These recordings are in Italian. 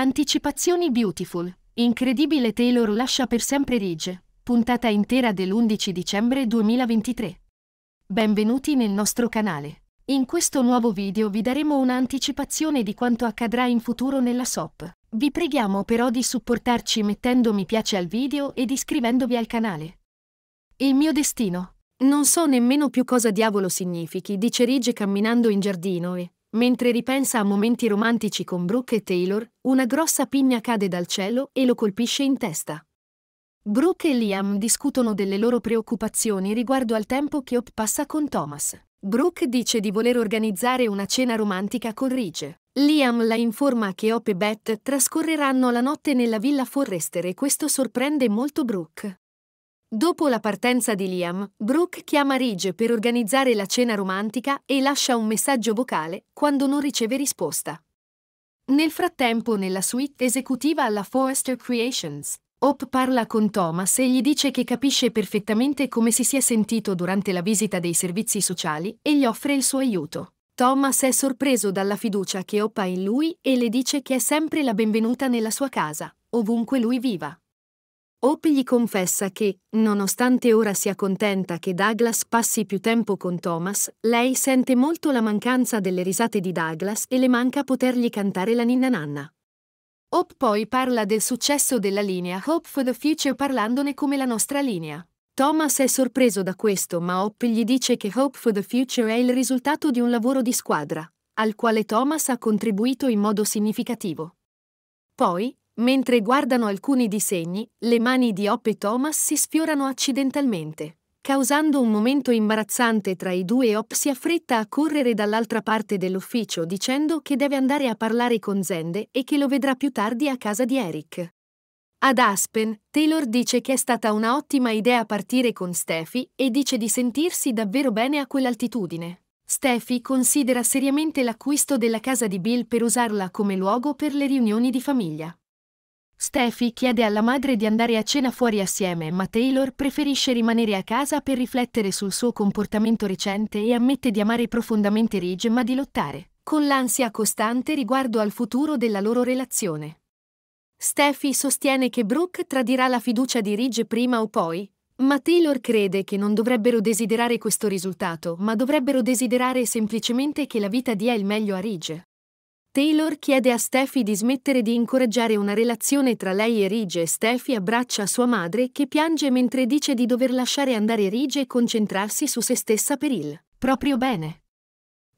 Anticipazioni Beautiful. Incredibile Taylor lascia per sempre Ridge. Puntata intera dell'11 dicembre 2023. Benvenuti nel nostro canale. In questo nuovo video vi daremo un'anticipazione di quanto accadrà in futuro nella SOP. Vi preghiamo però di supportarci mettendo mi piace al video ed iscrivendovi al canale. Il mio destino. Non so nemmeno più cosa diavolo significhi, dice Ridge camminando in giardino e, Mentre ripensa a momenti romantici con Brooke e Taylor, una grossa pigna cade dal cielo e lo colpisce in testa. Brooke e Liam discutono delle loro preoccupazioni riguardo al tempo che Hope passa con Thomas. Brooke dice di voler organizzare una cena romantica con Ridge. Liam la informa che Hope e Beth trascorreranno la notte nella villa Forrester e questo sorprende molto Brooke. Dopo la partenza di Liam, Brooke chiama Ridge per organizzare la cena romantica e lascia un messaggio vocale quando non riceve risposta. Nel frattempo, nella suite esecutiva alla Forrester Creations, Hope parla con Thomas e gli dice che capisce perfettamente come si sia sentito durante la visita dei servizi sociali e gli offre il suo aiuto. Thomas è sorpreso dalla fiducia che Hope ha in lui e le dice che è sempre la benvenuta nella sua casa, ovunque lui viva. Hope gli confessa che, nonostante ora sia contenta che Douglas passi più tempo con Thomas, lei sente molto la mancanza delle risate di Douglas e le manca potergli cantare la ninna nanna. Hope poi parla del successo della linea Hope for the Future parlandone come la nostra linea. Thomas è sorpreso da questo, ma Hope gli dice che Hope for the Future è il risultato di un lavoro di squadra, al quale Thomas ha contribuito in modo significativo. Poi, Mentre guardano alcuni disegni, le mani di Hop e Thomas si sfiorano accidentalmente, causando un momento imbarazzante tra i due e Hop si affretta a correre dall'altra parte dell'ufficio dicendo che deve andare a parlare con Zende e che lo vedrà più tardi a casa di Eric. Ad Aspen, Taylor dice che è stata una ottima idea partire con Steffi e dice di sentirsi davvero bene a quell'altitudine. Steffi considera seriamente l'acquisto della casa di Bill per usarla come luogo per le riunioni di famiglia. Steffi chiede alla madre di andare a cena fuori assieme, ma Taylor preferisce rimanere a casa per riflettere sul suo comportamento recente e ammette di amare profondamente Ridge ma di lottare, con l'ansia costante riguardo al futuro della loro relazione. Steffi sostiene che Brooke tradirà la fiducia di Ridge prima o poi, ma Taylor crede che non dovrebbero desiderare questo risultato, ma dovrebbero desiderare semplicemente che la vita dia il meglio a Ridge. Taylor chiede a Steffi di smettere di incoraggiare una relazione tra lei e Ridge e Steffi abbraccia sua madre che piange mentre dice di dover lasciare andare Ridge e concentrarsi su se stessa per il proprio bene.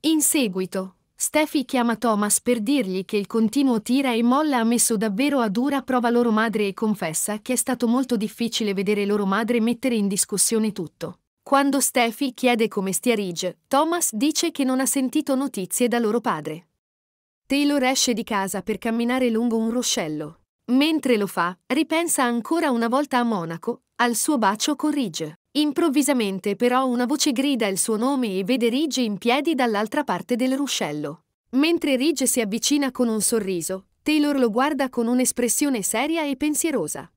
In seguito, Steffi chiama Thomas per dirgli che il continuo tira e molla ha messo davvero a dura prova loro madre e confessa che è stato molto difficile vedere loro madre mettere in discussione tutto. Quando Steffi chiede come stia Ridge, Thomas dice che non ha sentito notizie da loro padre. Taylor esce di casa per camminare lungo un ruscello. Mentre lo fa, ripensa ancora una volta a Monaco, al suo bacio con Ridge. Improvvisamente però una voce grida il suo nome e vede Ridge in piedi dall'altra parte del ruscello. Mentre Ridge si avvicina con un sorriso, Taylor lo guarda con un'espressione seria e pensierosa.